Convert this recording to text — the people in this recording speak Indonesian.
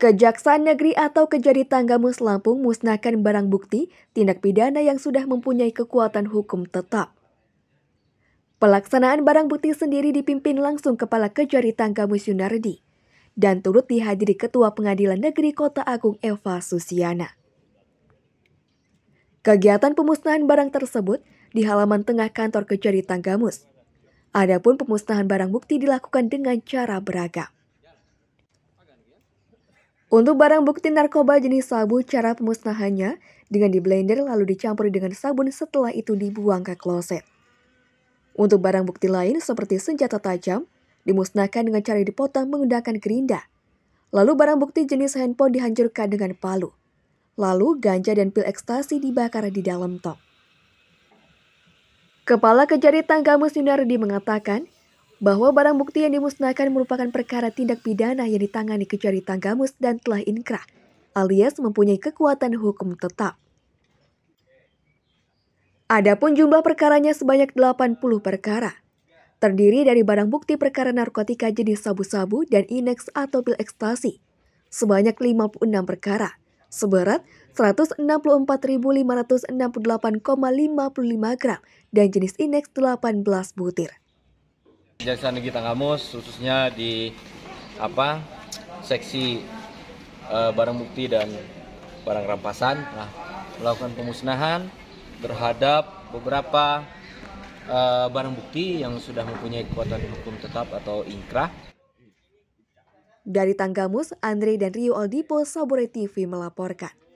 Kejaksaan Negeri atau Kejari Tanggamus Lampung musnahkan barang bukti tindak pidana yang sudah mempunyai kekuatan hukum tetap. Pelaksanaan barang bukti sendiri dipimpin langsung Kepala Kejari Tanggamus Yunardi dan turut dihadiri Ketua Pengadilan Negeri Kota Agung Eva Susiana. Kegiatan pemusnahan barang tersebut di halaman tengah kantor Kejari Tanggamus. Adapun pemusnahan barang bukti dilakukan dengan cara beragam. Untuk barang bukti narkoba jenis sabu, cara pemusnahannya dengan diblender lalu dicampur dengan sabun setelah itu dibuang ke kloset. Untuk barang bukti lain seperti senjata tajam, dimusnahkan dengan cara dipotong menggunakan gerinda. Lalu barang bukti jenis handphone dihancurkan dengan palu. Lalu ganja dan pil ekstasi dibakar di dalam tong. Kepala Kejari Tanggamus Yunardi mengatakan, bahwa barang bukti yang dimusnahkan merupakan perkara tindak pidana yang ditangani Kejari Tanggamus dan telah inkrah, alias mempunyai kekuatan hukum tetap. Adapun jumlah perkaranya sebanyak 80 perkara, terdiri dari barang bukti perkara narkotika jenis sabu-sabu dan ineks atau pil ekstasi, sebanyak 56 perkara, seberat 164.568,55 gram dan jenis ineks 18 butir. Jasa Negeri Tanggamus khususnya di apa seksi e, barang bukti dan barang rampasan nah, melakukan pemusnahan terhadap beberapa e, barang bukti yang sudah mempunyai kekuatan hukum tetap atau inkrah. Dari Tanggamus, Andre dan Rio Aldipo, Sabore TV melaporkan.